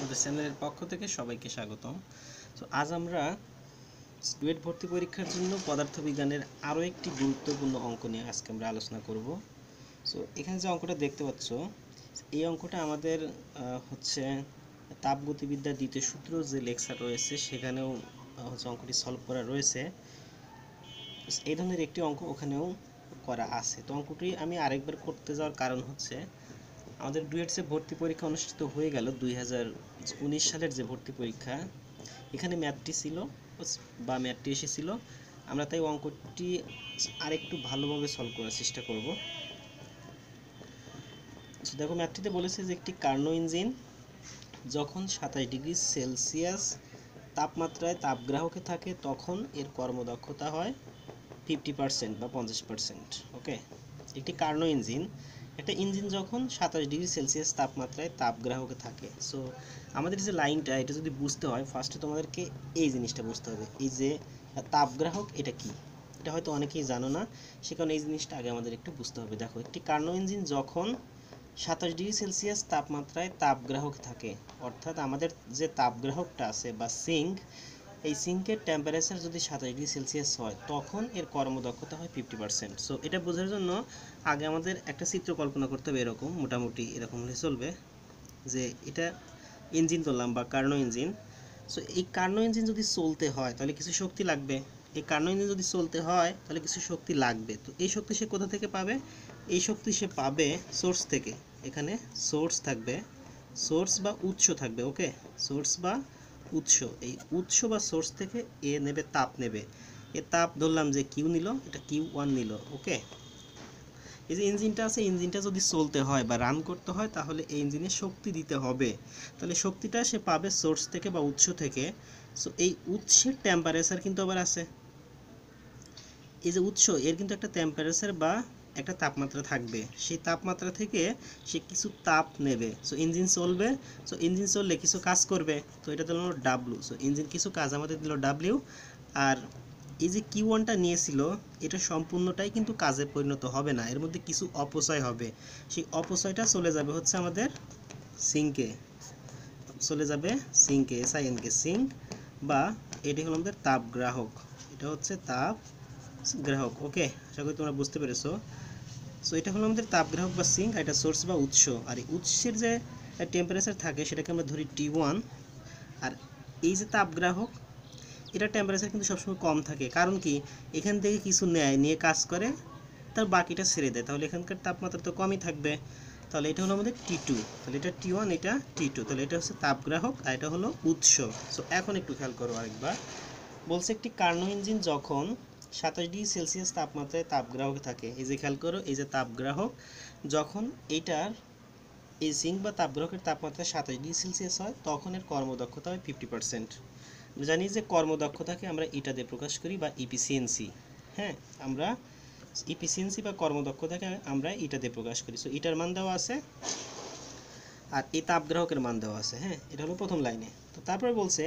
আমাদের চ্যানেলের পক্ষ থেকে সবাইকে স্বাগতম তো আজ আমরা ডুয়েট ভর্তি পরীক্ষার জন্য পদার্থবিজ্ঞানের আরও একটি গুরুত্বপূর্ণ অঙ্ক নিয়ে আজকে আমরা আলোচনা করব সো এখানে যে অঙ্কটা দেখতে পাচ্ছ এই অঙ্কটা আমাদের হচ্ছে তাপগতিবিদ্যা দ্বিতীয় সূত্র যে লেকচার রয়েছে সেখানেও হচ্ছে অঙ্কটি সলভ করা রয়েছে এই ধরনের একটি অঙ্ক ওখানেও করা আছে তো অঙ্কটি আমি আরেকবার করতে যাওয়ার কারণ হচ্ছে আমাদের ডুয়েটসে ভর্তি পরীক্ষা অনুষ্ঠিত হয়ে গেল দুই সালের যে ভর্তি পরীক্ষা এখানে ম্যাথটি ছিল বা ম্যাথটি এসেছিল আমরা তাই অঙ্কটি আরেকটু ভালোভাবে সলভ করার চেষ্টা করব দেখো ম্যাথটিতে বলেছে যে একটি কার্নো ইঞ্জিন যখন সাতাশ ডিগ্রি সেলসিয়াস তাপমাত্রায় তাপগ্রাহকে থাকে তখন এর কর্মদক্ষতা হয় ফিফটি পার্সেন্ট বা পঞ্চাশ পার্সেন্ট ওকে একটি কার্নো ইঞ্জিন একটা ইঞ্জিন যখন সাতাশ ডিগ্রি সেলসিয়াস তাপমাত্রায় তাপগ্রাহকে থাকে সো আমাদের যে লাইনটা এটা যদি বুঝতে হয় ফার্স্টে তোমাদেরকে এই জিনিসটা বুঝতে হবে এই যে তাপগ্রাহক এটা কি এটা হয়তো অনেকেই জানো না সে কারণে এই জিনিসটা আগে আমাদের একটু বুঝতে হবে দেখো একটি কার্নো ইঞ্জিন যখন সাতাশ ডিগ্রি সেলসিয়াস তাপমাত্রায় তাপগ্রাহক থাকে অর্থাৎ আমাদের যে তাপগ্রাহকটা আছে বা সিঙ্ক এই সিঙ্কের টেম্পারেচার যদি সাতাশ ডিগ্রি সেলসিয়াস হয় তখন এর কর্মদক্ষতা হয় ফিফটি পার্সেন্ট সো এটা বোঝার জন্য আগে আমাদের একটা চিত্র কল্পনা করতে হবে এরকম মোটামুটি এরকম হলে চলবে যে এটা ইঞ্জিন তুললাম বা কার্নো ইঞ্জিন সো এই কার্নো ইঞ্জিন যদি চলতে হয় তাহলে কিছু শক্তি লাগবে এই কার্নো ইঞ্জিন যদি চলতে হয় তাহলে কিছু শক্তি লাগবে তো এই শক্তি সে কোথা থেকে পাবে এই শক্তি সে পাবে সোর্স থেকে এখানে সোর্স থাকবে সোর্স বা উৎস থাকবে ওকে সোর্স বা উৎস এই উৎস বা সোর্স থেকে এ নেবে তাপ নেবে এ তাপ ধরলাম যে কিউ নিল এটা কিউ ওয়ান নিল ওকে এই যে ইঞ্জিনটা আছে ইঞ্জিনটা যদি চলতে হয় বা রান করতে হয় তাহলে এই ইঞ্জিনে শক্তি দিতে হবে তাহলে শক্তিটা সে পাবে সোর্স থেকে বা উৎস থেকে সো এই উৎসের টেম্পারেচার কিন্তু আবার আছে এই যে উৎস এর কিন্তু একটা টেম্পারেচার বা একটা তাপমাত্রা থাকবে সেই তাপমাত্রা থেকে সে কিছু তাপ নেবে সো ইঞ্জিন চলবে সো ইঞ্জিন চললে কিছু কাজ করবে তো এটা দিল ডাব্লু সো ইঞ্জিন কিছু কাজ আমাদের দিল ডাব্লিউ আর এই যে কিউ নিয়েছিল এটা সম্পূর্ণটাই কিন্তু কাজে পরিণত হবে না এর মধ্যে কিছু অপচয় হবে সেই অপচয়টা চলে যাবে হচ্ছে আমাদের সিঙ্কে চলে যাবে সিঙ্কে এস আই এনকে সিঙ্ক বা এটি হলো আমাদের তাপ গ্রাহক এটা হচ্ছে তাপ গ্রাহক ওকে আশা করি তোমরা বুঝতে পেরেছো সো এটা হলো আমাদের তাপগ্রাহক বা সিঙ্ক এটা সোর্স বা উৎস আর এই উৎসের যে টেম্পারেচার থাকে সেটাকে আমরা ধরি টি ওয়ান আর এই যে তাপগ্রাহক এটা টেম্পারেচার কিন্তু সবসময় কম থাকে কারণ কি এখান থেকে কিছু নেয় নিয়ে কাজ করে তার বাকিটা ছেড়ে দেয় তাহলে এখানকার তাপমাত্রা তো কমই থাকবে তাহলে এটা হলো আমাদের টি টু তাহলে এটা টি ওয়ান এটা টি টু তাহলে এটা হচ্ছে তাপগ্রাহক আর এটা হলো উৎস সো এখন একটু খেয়াল করো আরেকবার বলছে একটি কার্নো ইঞ্জিন যখন সাতাশ ডিগ্রি সেলসিয়াস তাপমাত্রায় তাপগ্রাহক থাকে এই যে খেয়াল করো এই যে তাপগ্রাহক যখন এইটার এই জিঙ্ক বা তাপগ্রাহকের তাপমাত্রা সাতাশ ডিগ্রি সেলসিয়াস হয় তখন এর কর্মদক্ষতা হয় ফিফটি পার্সেন্ট জানি যে কর্মদক্ষতাকে আমরা ইটা দিয়ে প্রকাশ করি বা ইপিসিএনসি e হ্যাঁ আমরা ইপিসিএনসি e বা কর্মদক্ষতাকে আমরা ইটা দিয়ে প্রকাশ করি সো ইটার মান দেওয়া আছে আর এই তাপগ্রাহকের মান দেওয়া আছে হ্যাঁ এটা হলো প্রথম লাইনে তো তারপরে বলছে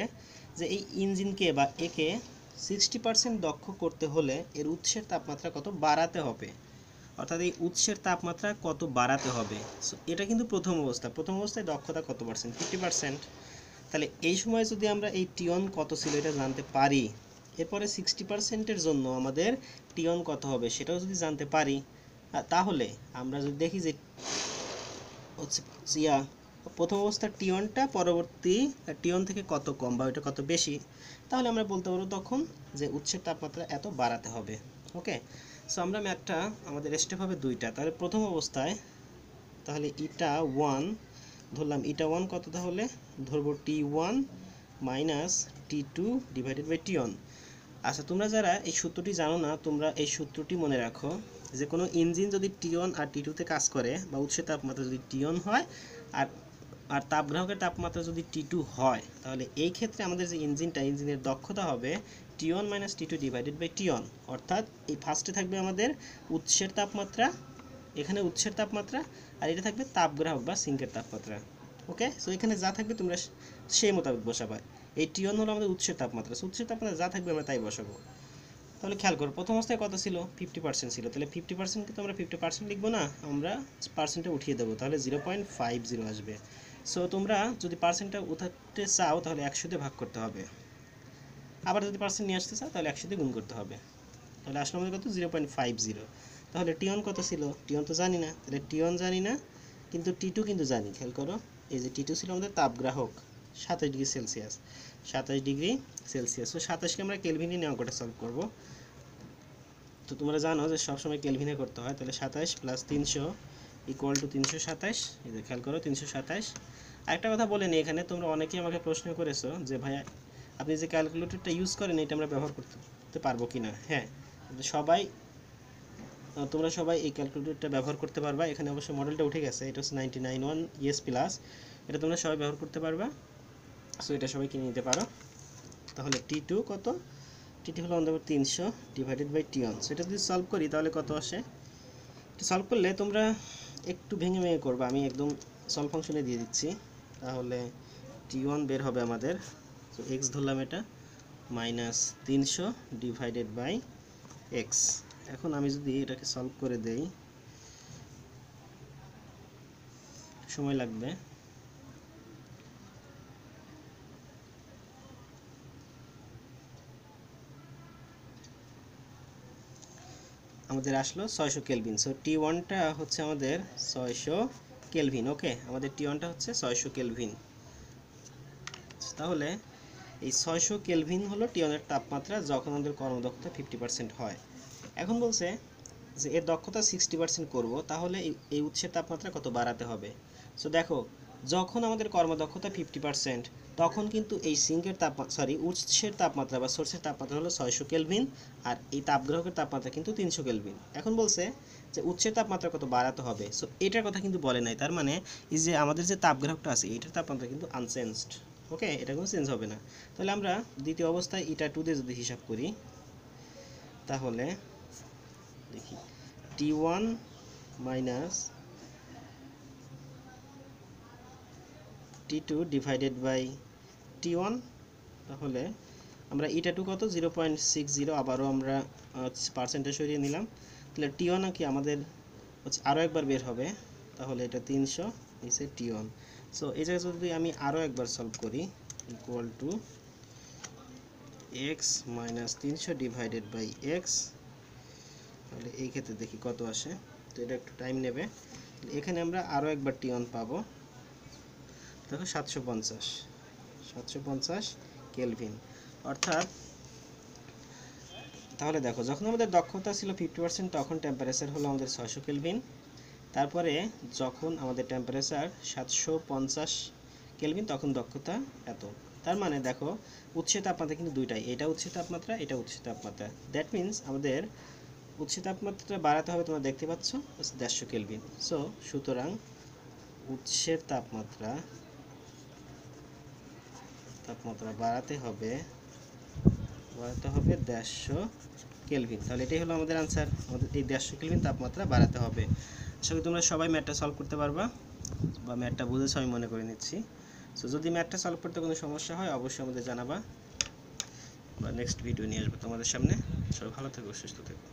যে এই ইঞ্জিনকে বা একে সিক্সটি পার্সেন্ট দক্ষ করতে হলে এর উৎসের তাপমাত্রা কত বাড়াতে হবে অর্থাৎ এই উৎসের তাপমাত্রা কত বাড়াতে হবে সো এটা কিন্তু প্রথম অবস্থা প্রথম অবস্থায় দক্ষতা কত পার্সেন্ট ফিফটি পার্সেন্ট তাহলে এই সময় যদি আমরা এই টিয়ন কত ছিল এটা জানতে পারি এরপরে সিক্সটি পার্সেন্টের জন্য আমাদের টিয়ন কত হবে সেটাও যদি জানতে পারি তাহলে আমরা যদি দেখি যে হচ্ছে ইয়া প্রথম অবস্থা টি ওয়ানটা পরবর্তী টি ওয়ান থেকে কত কম বা ওইটা কত বেশি তাহলে আমরা বলতে পারবো তখন যে উৎসের তাপমাত্রা এত বাড়াতে হবে ওকে সো আমরা ম্যাথটা আমাদের স্টেপ হবে দুইটা তাহলে প্রথম অবস্থায় তাহলে ইটা ওয়ান ধরলাম ইটা ওয়ান কত তাহলে ধরবো T one minus T two divided by T one আচ্ছা তোমরা যারা এই সূত্রটি জানো না তোমরা এই সূত্রটি মনে রাখো যে কোনো ইঞ্জিন যদি টি ওয়ান আর টি টুতে কাজ করে বা উৎসের তাপমাত্রা যদি টি ওয়ান হয় আর আর তাপগ্রাহকের তাপমাত্রা যদি টি টু হয় তাহলে এই ক্ষেত্রে আমাদের যে ইঞ্জিনটা ইঞ্জিনের দক্ষতা হবে T one minus T two divided by T one অর্থাৎ এই ফার্স্টে থাকবে আমাদের উৎসের তাপমাত্রা এখানে উৎসের তাপমাত্রা আর এটা থাকবে তাপগ্রাহক বা সিঙ্কের তাপমাত্রা ওকে সো এখানে যা থাকবে তোমরা সেই মোতাবেক বসাবা এই টি ওয়ান হলো আমাদের উৎসের তাপমাত্রা সো উৎসের তাপমাত্রা যা থাকবে আমরা তাই বসাবো তাহলে খেয়াল করো প্রথম অবস্থায় কত ছিল ফিফটি পার্সেন্ট ছিল তাহলে ফিফটি পার্সেন্টকে তো আমরা ফিফটি পার্সেন্ট লিখবো না আমরা পার্সেন্টে উঠিয়ে দেবো তাহলে জিরো পয়েন্ট ফাইভ জিরো আসবে সো তোমরা যদি পার্সেন্টটা উঠাতে চাও তাহলে একশোতে ভাগ করতে হবে আবার যদি পার্সেন্ট নিয়ে আসতে চাও তাহলে একশোতে গুণ করতে হবে তাহলে আসলে আমাদের কত জিরো পয়েন্ট ফাইভ জিরো তাহলে টিওন কত ছিল টিওন তো জানি না তাহলে টিওন জানি না কিন্তু টি টু কিন্তু জানি খেয়াল করো এই যে টি টু ছিল আমাদের তাপগ্রাহক সাতাশ ডিগ্রি সেলসিয়াস সাতাশ ডিগ্রি সেলসিয়াস তো সাতাশকে আমরা কেলভিনে নিয়ে অঙ্কটা সলভ করব তো তোমরা জানো যে সবসময় কেলভিনে করতে হয় তাহলে সাতাশ প্লাস তিনশো ইকুয়াল টু তিনশো সাতাশ এদের খেয়াল করো তিনশো সাতাশ আরেকটা কথা বলে নিই এখানে তোমরা অনেকেই আমাকে প্রশ্ন করেছো যে ভাইয়া আপনি যে ক্যালকুলেটরটা ইউজ করেন এটা আমরা ব্যবহার করতে পারবো কি না হ্যাঁ সবাই তোমরা সবাই এই ক্যালকুলেটরটা ব্যবহার করতে পারবা এখানে অবশ্য মডেলটা উঠে গেছে এটা হচ্ছে ninety nine one E S plus এটা তোমরা সবাই ব্যবহার করতে পারবা সো এটা সবাই কিনে নিতে পারো তাহলে টি টু কত টি টিটি হলো অন্তত তিনশো divided by T one so যদি সলভ করি তাহলে কত আসে এটা সলভ করলে তোমরা একটু ভেঙে ভেঙে করবো আমি একদম সল ফাংশনে দিয়ে দিচ্ছি তাহলে টি ওয়ান বের হবে আমাদের তো এক্স ধরলাম এটা মাইনাস তিনশো ডিভাইডেড বাই এক্স এখন আমি যদি এটাকে সলভ করে দেই সময় লাগবে আমাদের আসলো ছয়শো কেলভিন সো টি ওয়ানটা হচ্ছে আমাদের ছয়শো কেলভিন ওকে আমাদের টি ওয়ানটা হচ্ছে ছয়শো কেলভিন তাহলে এই ছয়শো কেলভিন হলো টি ওয়ানের তাপমাত্রা যখন আমাদের কর্মদক্ষতা ফিফটি পার্সেন্ট হয় এখন বলছে যে এর দক্ষতা সিক্সটি পার্সেন্ট করবো তাহলে এই উৎসের তাপমাত্রা কত বাড়াতে হবে সো দেখো যখন আমাদের কর্মদক্ষতা ফিফটি পার্সেন্ট তখন কিন্তু এই সিঙ্কের তাপমাত্রা সরি উৎসের তাপমাত্রা বা সোর্সের তাপমাত্রা হলো ছয়শো কেলভিন আর এই তাপগ্রহকের তাপমাত্রা কিন্তু তিনশো কেলভিন এখন বলছে যে উৎসের তাপমাত্রা কত বাড়াতে হবে সো এটার কথা কিন্তু বলে নাই তার মানে এই যে আমাদের যে তাপগ্রাহকটা আছে এটার তাপমাত্রা কিন্তু আনচেঞ্জড ওকে এটা কোনো চেঞ্জ হবে না তাহলে আমরা দ্বিতীয় অবস্থায় ইটা টু দিয়ে যদি হিসাব করি তাহলে দেখি T one minus T two divided by T তাহলে আমরা ইটা e টু কত জিরো পয়েন্ট সিক্স জিরো আবারও আমরা পার্সেন্টেজ সরিয়ে নিলাম তাহলে টি ওয়ান কি আমাদের হচ্ছে আরও একবার বের হবে তাহলে এটা তিনশো নিচে টি ওয়ান সো এই জায়গায় যদি আমি আরও একবার সলভ করি ইকুয়াল টু এক্স মাইনাস তিনশো ডিভাইডেড বাই এক্স তাহলে এই ক্ষেত্রে দেখি কত আসে তো এটা একটু টাইম নেবে এখানে আমরা আরও একবার টি ওয়ান পাবো দেখো সাতশো পঞ্চাশ সাতশো পঞ্চাশ কেলভিন অর্থাৎ তাহলে দেখো যখন আমাদের দক্ষতা ছিল ফিফটি পার্সেন্ট তখন টেম্পারেচার হলো আমাদের ছয়শো কেলভিন তারপরে যখন আমাদের টেম্পারেচার সাতশো পঞ্চাশ কেলভিন তখন দক্ষতা এত তার মানে দেখো উৎসে তাপমাত্রা কিন্তু দুইটাই এটা উৎসে তাপমাত্রা এটা উৎসে তাপমাত্রা দ্যাট মিন্স আমাদের উৎসে তাপমাত্রা বাড়াতে হবে তোমরা দেখতে পাচ্ছ দেড়শো কেলভিন সো সুতরাং উৎসের তাপমাত্রা তাপমাত্রা বাড়াতে হবে বাড়াতে হবে দেড়শো কেলভিন তাহলে এটাই হলো আমাদের আনসার আমাদের এই দেড়শো কেলভিন তাপমাত্রা বাড়াতে হবে আশা করি তোমরা সবাই ম্যাটটা সলভ করতে পারবা বা ম্যাটটা বুঝেছো আমি মনে করে নিচ্ছি সো যদি ম্যাটটা সলভ করতে কোনো সমস্যা হয় অবশ্যই আমাদের জানাবা বা নেক্সট ভিডিও নিয়ে আসবো তোমাদের সামনে সবাই ভালো থেকো সুস্থ থেকো